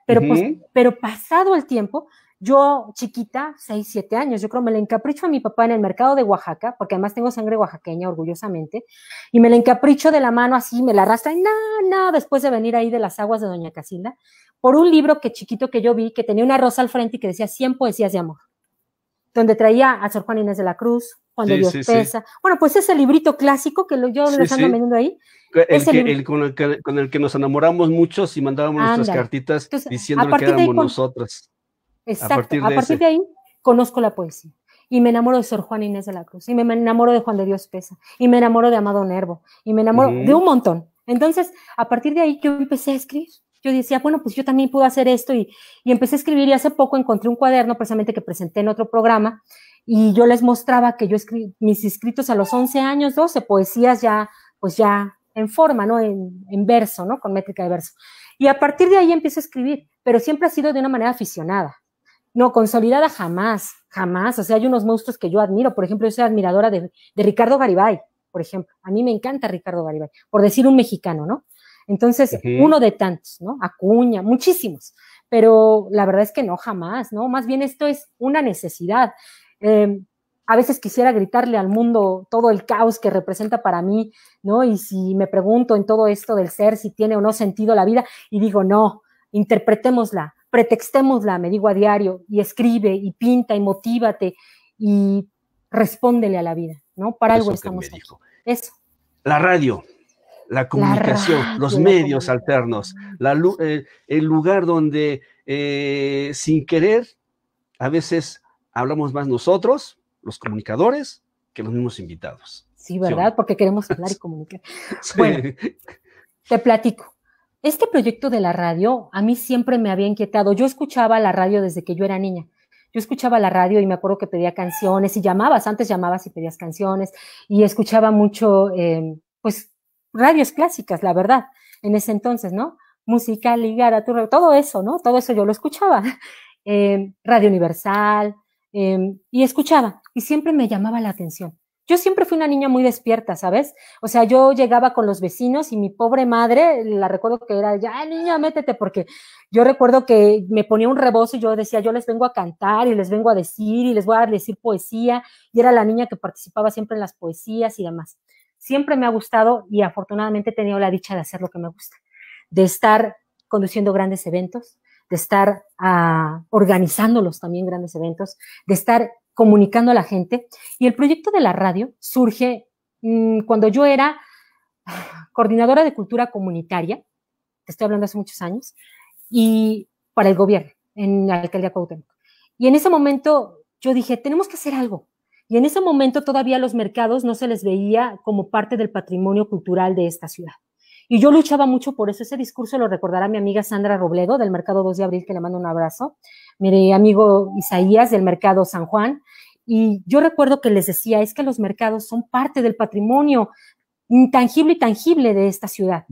Speaker 2: Pero, pues, pero pasado el tiempo, yo chiquita, 6, 7 años, yo creo me la encapricho a mi papá en el mercado de Oaxaca, porque además tengo sangre oaxaqueña, orgullosamente, y me la encapricho de la mano así, me la arrastra, y nada, nada, después de venir ahí de las aguas de Doña Casilda, por un libro que chiquito que yo vi, que tenía una rosa al frente y que decía 100 poesías de amor donde traía a Sor Juan Inés de la Cruz, cuando de Dios pesa. Bueno, pues ese librito clásico que yo les ando vendiendo ahí.
Speaker 1: El con, el que, nos enamoramos muchos y mandábamos nuestras cartitas diciendo que éramos nosotras. Exacto, a partir, de, ahí
Speaker 2: conozco la poesía y me enamoro de Sor Juan Inés de la Cruz, y me enamoro de Juan de Dios Pesa, y me enamoro de Amado Nervo, y me enamoro de un montón. Entonces, a partir de ahí yo empecé a escribir yo decía, bueno, pues yo también puedo hacer esto y, empecé a escribir y hace poco encontré un cuaderno precisamente que presenté en otro programa y yo les mostraba que yo escribí mis escritos a los 11 años, 12 poesías ya, pues ya en forma, ¿no? En, verso, ¿no? Con métrica de verso. Y a partir de ahí empecé a escribir, pero siempre ha sido de una manera aficionada. No, consolidada jamás, jamás. O sea, hay unos monstruos que yo admiro. Por ejemplo, yo soy admiradora de, de Ricardo Garibay, por ejemplo. A mí me encanta Ricardo Garibay, por decir un mexicano, ¿no? Entonces, uno de tantos, ¿no? Acuña, muchísimos. Pero la verdad es que no, jamás, ¿no? Más bien esto es una necesidad. Em, a veces quisiera gritarle al mundo todo el caos que representa para mí, ¿no? Y si me pregunto en todo esto del ser, si tiene o no sentido la vida, y digo, no, interpretémosla, pretextémosla, me digo a diario, y escribe, y pinta, y motívate, y respóndele a la vida, ¿no? Para algo estamos aquí. Eso.
Speaker 1: La radio, la comunicación, los medios alternos, eh, el lugar donde eh, sin querer a veces hablamos más nosotros, los comunicadores, que los mismos invitados.
Speaker 2: Sí, ¿verdad? Porque queremos hablar y [laughs] comunicar. Bueno,
Speaker 1: [laughs]
Speaker 2: te platico. Este proyecto de la radio a mí siempre me había inquietado. Yo escuchaba la radio desde que yo era niña yo escuchaba la radio y me acuerdo que pedía canciones y llamabas, antes llamabas y pedías canciones y escuchaba mucho, eh, pues radios clásicas, la verdad, en ese entonces, ¿no? Música, ligada, todo eso, ¿no? Todo eso yo lo escuchaba. [laughs] Em, radio Universal, em, y escuchaba, y siempre me llamaba la atención. Yo siempre fui una niña muy despierta, ¿sabes? O sea, yo llegaba con los vecinos y mi pobre madre, la recuerdo que era, ya niña, métete, porque yo recuerdo que me ponía un rebozo y yo decía, yo les vengo a cantar y les vengo a decir y les voy a decir poesía, y era la niña que participaba siempre en las poesías y demás siempre me ha gustado y afortunadamente he tenido la dicha de hacer lo que me gusta, de estar conduciendo grandes eventos, de estar ah, organizándolos también grandes eventos, de estar comunicando a la gente. Y el proyecto de la radio surge mm, cuando yo era coordinadora de cultura comunitaria, te estoy hablando hace muchos años, y para el gobierno en la alcaldía Cuauhtémoc. Y en ese momento yo dije, tenemos que hacer algo, y en ese momento todavía los mercados no se les veía como parte del patrimonio cultural de esta ciudad. Y yo luchaba mucho por eso. Ese discurso lo recordará mi amiga Sandra Robledo del Mercado 2 de Abril, que le mando un abrazo, Mire, amigo Isaías del Mercado San Juan. Y yo recuerdo que les decía, es que los mercados son parte del patrimonio intangible y tangible de esta ciudad.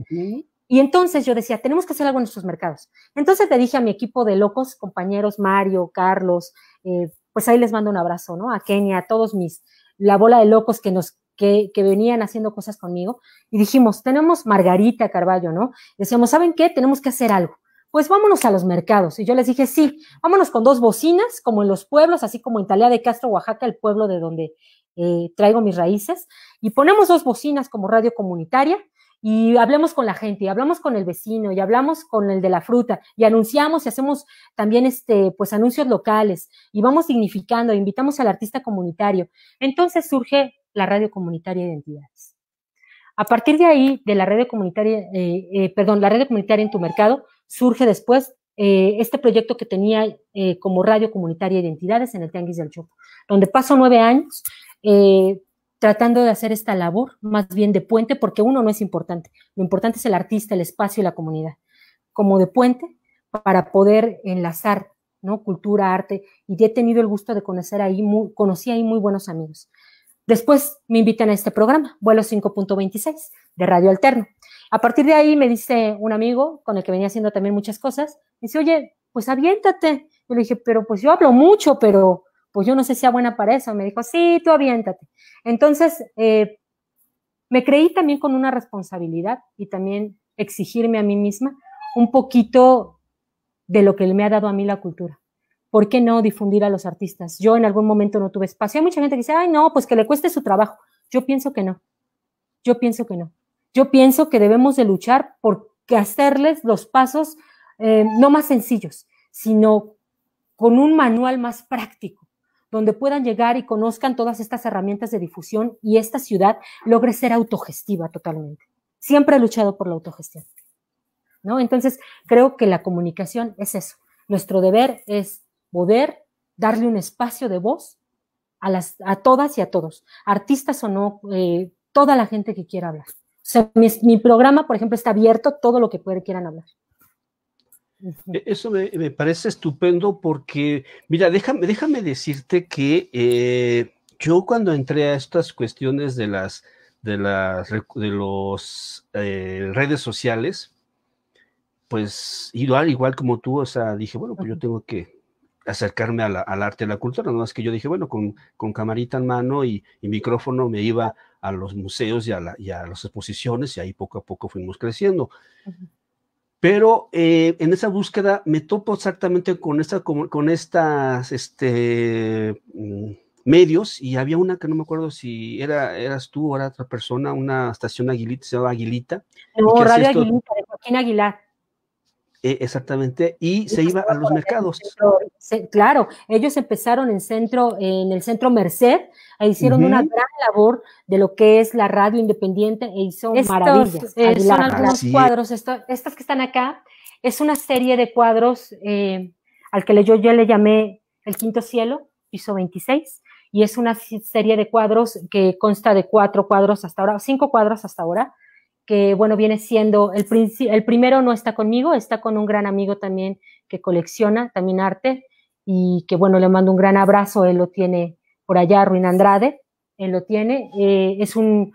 Speaker 2: Y entonces yo decía, tenemos que hacer algo en nuestros mercados. Entonces le dije a mi equipo de locos, compañeros Mario, Carlos, eh, pues ahí les mando un abrazo, ¿no? A Kenia, a todos mis, la bola de locos que nos que, venían haciendo cosas conmigo y dijimos, tenemos Margarita Carballo, ¿no? Decíamos, ¿saben qué? Tenemos que hacer algo. Pues vámonos a los mercados. Y yo les dije, sí, vámonos con dos bocinas, como en los pueblos, así como en Talía de Castro, Oaxaca, el pueblo de donde eh, traigo mis raíces, y ponemos dos bocinas como radio comunitaria y hablamos con la gente, y hablamos con el vecino, y hablamos con el de la fruta, y anunciamos y hacemos también este, pues anuncios locales, y vamos significando, invitamos al artista comunitario. Entonces surge la radio comunitaria identidades. A partir de ahí, de la red comunitaria, eh, eh, perdón, la red comunitaria en tu mercado, surge después eh, este proyecto que tenía como radio comunitaria identidades en el Tianguis del Chopo, donde pasó nueve años tratando de hacer esta labor más bien de puente, porque uno no es importante. Lo importante es el artista, el espacio y la comunidad, como de puente para poder enlazar ¿no? cultura, arte, y he tenido el gusto de conocer ahí, conocí ahí muy buenos amigos. Después me invitan a este programa, Vuelo 5.26, de Radio Alterno. A partir de ahí me dice un amigo con el que venía haciendo también muchas cosas, me dice, oye, pues aviéntate. Yo le dije, pero pues yo hablo mucho, pero pues yo no sé si sea buena para eso. Me dijo, sí, tú aviéntate. Entonces, eh, me creí también con una responsabilidad y también exigirme a mí misma un poquito de lo que me ha dado a mí la cultura. ¿Por qué no difundir a los artistas? Yo en algún momento no tuve espacio. Hay mucha gente que dice, ay, no, pues que le cueste su trabajo. Yo pienso que no. Yo pienso que no. Yo pienso que debemos de luchar por hacerles los pasos eh, no más sencillos, sino con un manual más práctico donde puedan llegar y conozcan todas estas herramientas de difusión y esta ciudad logre ser autogestiva totalmente. Siempre he luchado por la autogestión. ¿no? Entonces, creo que la comunicación es eso. Nuestro deber es poder darle un espacio de voz a, las, a todas y a todos, artistas o no, eh, toda la gente que quiera hablar. mi, programa, por ejemplo, está abierto todo lo que quieran hablar.
Speaker 1: E, eso me, parece estupendo porque, mira, déjame, déjame decirte que eh, yo cuando entré a estas cuestiones de las de las de los eh, redes sociales, pues igual, igual como tú, o sea, dije, bueno, pues yo tengo que acercarme a al arte y a la cultura, nada más que yo dije, bueno, con, con camarita en mano y, micrófono me iba a los museos y a, las exposiciones y ahí poco a poco fuimos creciendo. Pero eh, en esa búsqueda me topo exactamente con, esta, con, estas este, mm, medios y había una que no me acuerdo si era, eras tú o era otra persona, una estación Aguilita, se llamaba Aguilita. No, Radio Aguilita,
Speaker 2: de Joaquín Aguilar.
Speaker 1: E, exactamente, y, se iba a los mercados.
Speaker 2: claro, ellos empezaron en centro, en el centro Merced, e hicieron una gran labor de lo que es la radio independiente e hizo Estos, maravillas. Eh, son ah, algunos cuadros, estas que están acá, es una serie de cuadros eh, al que yo, yo le llamé El Quinto Cielo, Hizo 26, y es una serie de cuadros que consta de cuatro cuadros hasta ahora, cinco cuadros hasta ahora, que bueno, viene siendo el, el primero no está conmigo, está con un gran amigo también que colecciona también arte y que bueno, le mando un gran abrazo, él lo tiene por allá, Ruin Andrade, él lo tiene, eh, es un,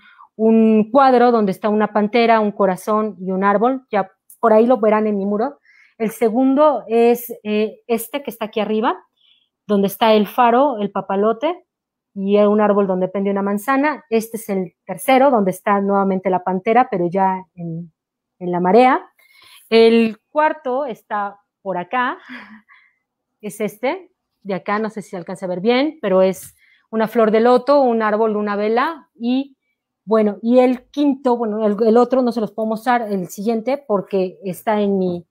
Speaker 2: cuadro donde está una pantera, un corazón y un árbol, ya por ahí lo verán en mi muro. El segundo es eh, este que está aquí arriba, donde está el faro, el papalote, y un árbol donde pende una manzana. Este es el tercero, donde está nuevamente la pantera, pero ya en, la marea. El cuarto está por acá, es este, de acá no sé si alcanza a ver bien, pero es una flor de loto, un árbol, una vela y bueno, y el quinto, bueno, el otro no se los puedo mostrar, el siguiente, porque está en mi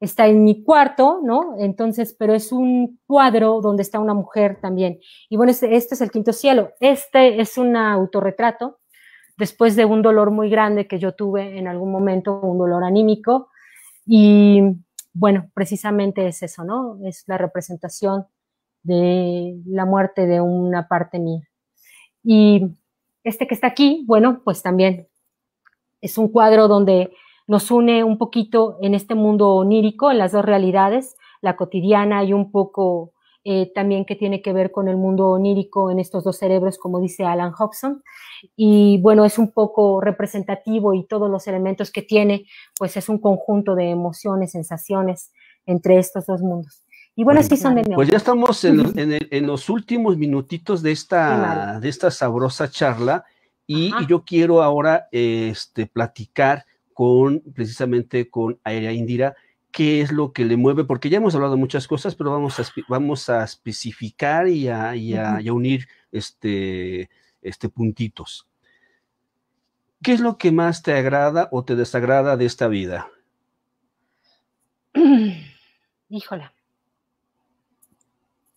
Speaker 2: está en mi cuarto, ¿no? Entonces, pero es un cuadro donde está una mujer también. Y bueno, este, este, es el quinto cielo. Este es un autorretrato después de un dolor muy grande que yo tuve en algún momento, un dolor anímico. Y bueno, precisamente es eso, ¿no? Es la representación de la muerte de una parte mía. Y este que está aquí, bueno, pues también es un cuadro donde nos une un poquito en este mundo onírico, en las dos realidades, la cotidiana y un poco eh, también que tiene que ver con el mundo onírico en estos dos cerebros, como dice Alan Hobson. Y bueno, es un poco representativo y todos los elementos que tiene, pues es un conjunto de emociones, sensaciones entre estos dos mundos. Y bueno, son Pues ya
Speaker 1: estamos en, los últimos minutitos de esta, de esta sabrosa charla y, y yo quiero ahora este, platicar con precisamente con Aérea Indira, qué es lo que le mueve, porque ya hemos hablado de muchas cosas, pero vamos a, vamos a especificar y a, unir este, este puntitos. ¿Qué es lo que más te agrada o te desagrada de esta vida?
Speaker 2: [clears throat] Híjola.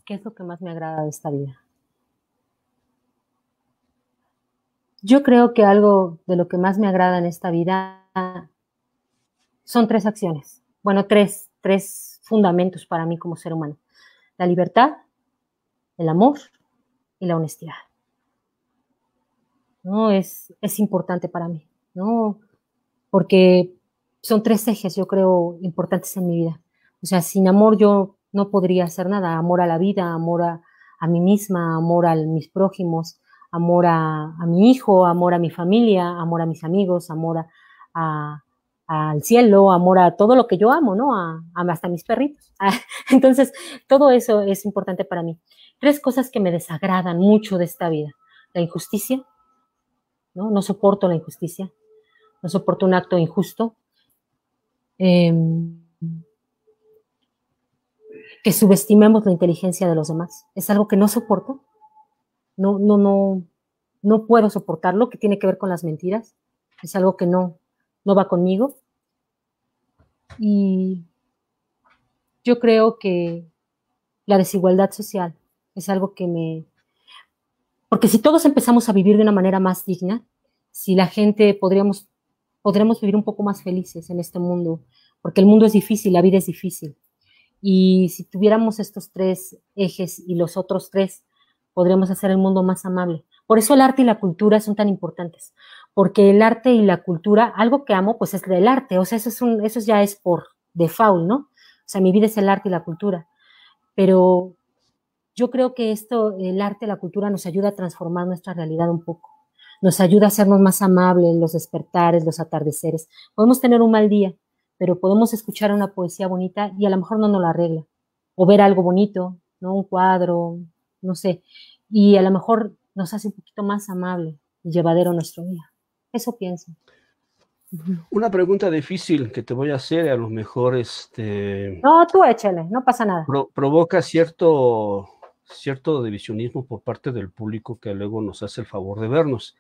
Speaker 2: ¿Qué es lo que más me agrada de esta vida? Yo creo que algo de lo que más me agrada en esta vida son tres acciones, bueno, tres, tres fundamentos para mí como ser humano. La libertad, el amor y la honestidad. ¿No? Es, es importante para mí, ¿no? Porque son tres ejes, yo creo, importantes en mi vida. O sea, sin amor yo no podría hacer nada. Amor a la vida, amor a, mí misma, amor a mis prójimos, amor a, mi hijo, amor a mi familia, amor a mis amigos, amor a, al cielo, amor a todo lo que yo amo, ¿no? A, hasta mis perritos. [laughs] Entonces, todo eso es importante para mí. Tres cosas que me desagradan mucho de esta vida. La injusticia, ¿no? No soporto la injusticia, no soporto un acto injusto. Em, que subestimemos la inteligencia de los demás. Es algo que no soporto. No, no, no, no puedo soportarlo, que tiene que ver con las mentiras. Es algo que no, no va conmigo. Y yo creo que la desigualdad social es algo que me... Porque si todos empezamos a vivir de una manera más digna, si la gente podríamos, podríamos vivir un poco más felices en este mundo, porque el mundo es difícil, la vida es difícil. Y si tuviéramos estos tres ejes y los otros tres, podríamos hacer el mundo más amable. Por eso el arte y la cultura son tan importantes, porque el arte y la cultura, algo que amo, pues es el arte, o sea, eso, es un, eso ya es por default, ¿no? O sea, mi vida es el arte y la cultura, pero yo creo que esto, el arte y la cultura nos ayuda a transformar nuestra realidad un poco, nos ayuda a hacernos más amables, los despertares, los atardeceres. Podemos tener un mal día, pero podemos escuchar una poesía bonita y a lo mejor no nos la arregla, o ver algo bonito, ¿no? Un cuadro, no sé, y a lo mejor nos hace un poquito más amable y llevadero nuestro día. Eso pienso.
Speaker 1: Una pregunta difícil que te voy a hacer, a lo mejor este...
Speaker 2: No, tú échale, no pasa nada.
Speaker 1: provoca cierto, cierto divisionismo por parte del público que luego nos hace el favor de vernos.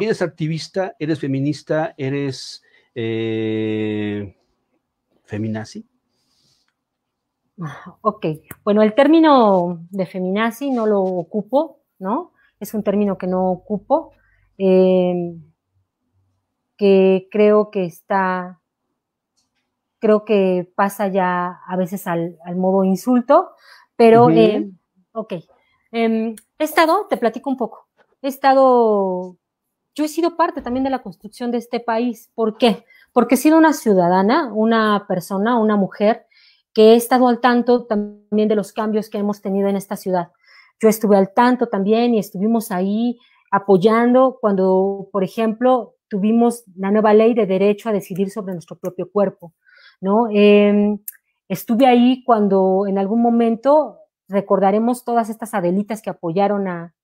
Speaker 1: Eres activista, eres feminista, eres eh, feminazi.
Speaker 2: Ah, ok, bueno, el término de feminazi no lo ocupo, ¿no? es un término que no ocupo, eh, que creo que está, creo que pasa ya a veces al, modo insulto, pero eh, ok. Em, he estado, te platico un poco, he estado, yo he sido parte también de la construcción de este país. ¿Por qué? Porque he sido una ciudadana, una persona, una mujer que he estado al tanto también de los cambios que hemos tenido en esta ciudad. Yo estuve al tanto también y estuvimos ahí apoyando cuando, por ejemplo, tuvimos la nueva ley de derecho a decidir sobre nuestro propio cuerpo, ¿no? Em, estuve ahí cuando en algún momento recordaremos todas estas adelitas que apoyaron a,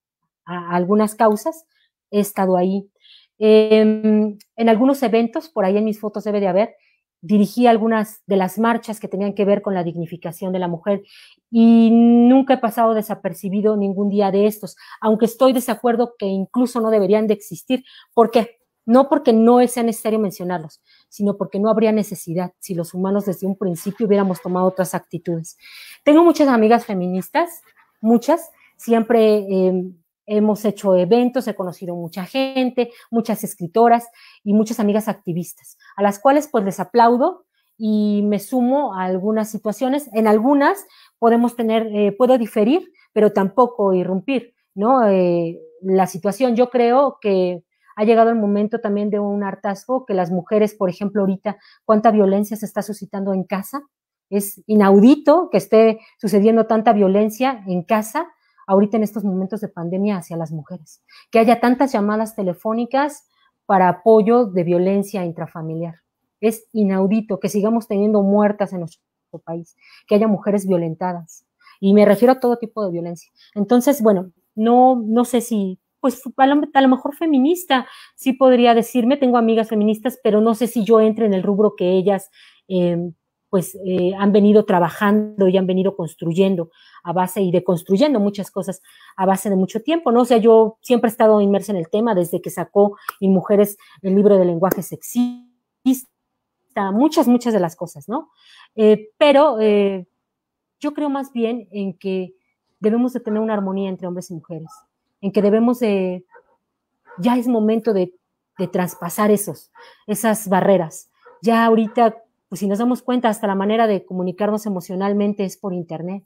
Speaker 2: algunas causas, he estado ahí. Em, en algunos eventos, por ahí en mis fotos debe de haber, dirigí algunas de las marchas que tenían que ver con la dignificación de la mujer y nunca he pasado desapercibido ningún día de estos, aunque estoy desacuerdo que incluso no deberían de existir. ¿Por qué? No porque no sea necesario mencionarlos, sino porque no habría necesidad si los humanos desde un principio hubiéramos tomado otras actitudes. Tengo muchas amigas feministas, muchas, siempre... Eh, Hemos hecho eventos, he conocido mucha gente, muchas escritoras y muchas amigas activistas, a las cuales pues les aplaudo y me sumo a algunas situaciones. En algunas podemos tener, eh, puedo diferir, pero tampoco irrumpir, ¿no? Eh, la situación, yo creo que ha llegado el momento también de un hartazgo, que las mujeres, por ejemplo, ahorita, cuánta violencia se está suscitando en casa. Es inaudito que esté sucediendo tanta violencia en casa ahorita en estos momentos de pandemia hacia las mujeres, que haya tantas llamadas telefónicas para apoyo de violencia intrafamiliar. Es inaudito que sigamos teniendo muertas en nuestro país, que haya mujeres violentadas. Y me refiero a todo tipo de violencia. Entonces, bueno, no, no sé si, pues a lo, mejor feminista, sí podría decirme, tengo amigas feministas, pero no sé si yo entre en el rubro que ellas eh, pues eh, han venido trabajando y han venido construyendo a base y deconstruyendo muchas cosas a base de mucho tiempo, ¿no? O sea, yo siempre he estado inmersa en el tema desde que sacó en Mujeres el libro de lenguaje sexista, muchas, muchas de las cosas, ¿no? Eh, pero eh, yo creo más bien en que debemos de tener una armonía entre hombres y mujeres, en que debemos de, ya es momento de, traspasar esos, esas barreras. Ya ahorita pues, si nos damos cuenta, hasta la manera de comunicarnos emocionalmente es por Internet.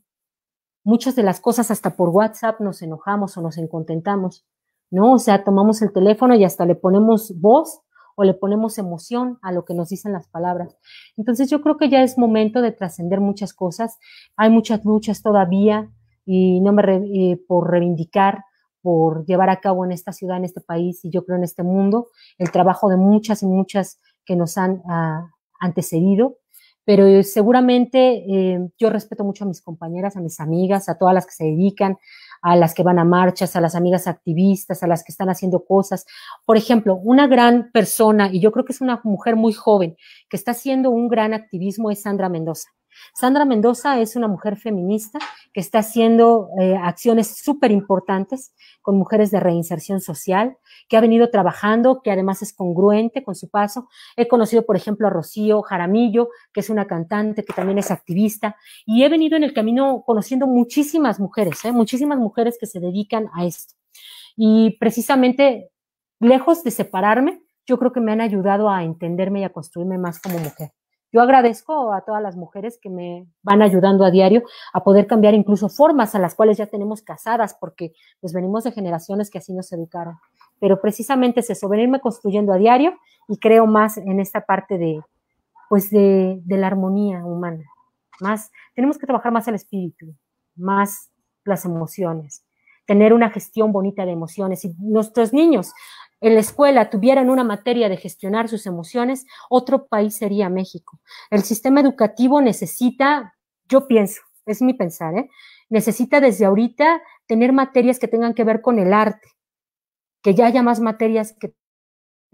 Speaker 2: Muchas de las cosas hasta por WhatsApp nos enojamos o nos encontentamos, ¿no? O sea, tomamos el teléfono y hasta le ponemos voz o le ponemos emoción a lo que nos dicen las palabras. Entonces yo creo que ya es momento de trascender muchas cosas. Hay muchas luchas todavía y no me por reivindicar, por llevar a cabo en esta ciudad, en este país y yo creo en este mundo, el trabajo de muchas y muchas que nos han... Ah, antecedido, pero eh, seguramente eh, yo respeto mucho a mis compañeras, a mis amigas, a todas las que se dedican, a las que van a marchas, a las amigas activistas, a las que están haciendo cosas. Por ejemplo, una gran persona, y yo creo que es una mujer muy joven, que está haciendo un gran activismo es Sandra Mendoza. Sandra Mendoza es una mujer feminista que está haciendo eh, acciones súper importantes con mujeres de reinserción social, que ha venido trabajando, que además es congruente con su paso. He conocido, por ejemplo, a Rocío Jaramillo, que es una cantante, que también es activista, y he venido en el camino conociendo muchísimas mujeres, ¿eh? muchísimas mujeres que se dedican a esto. Y precisamente, lejos de separarme, yo creo que me han ayudado a entenderme y a construirme más como mujer. Yo agradezco a todas las mujeres que me van ayudando a diario a poder cambiar incluso formas a las cuales ya tenemos casadas, porque pues venimos de generaciones que así nos educaron. Pero precisamente es eso, venirme construyendo a diario y creo más en esta parte de, pues de, de la armonía humana. Más, tenemos que trabajar más el espíritu, más las emociones, tener una gestión bonita de emociones. Y nuestros niños, en la escuela tuvieran una materia de gestionar sus emociones, otro país sería México. El sistema educativo necesita, yo pienso, es mi pensar, ¿eh? necesita desde ahorita tener materias que tengan que ver con el arte, que ya haya más materias que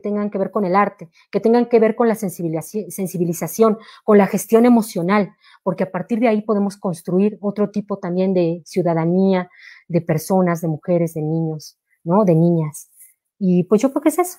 Speaker 2: tengan que ver con el arte, que tengan que ver con la sensibilización, con la gestión emocional, porque a partir de ahí podemos construir otro tipo también de ciudadanía, de personas, de mujeres, de niños, ¿no? De niñas. Y pues yo creo que es eso.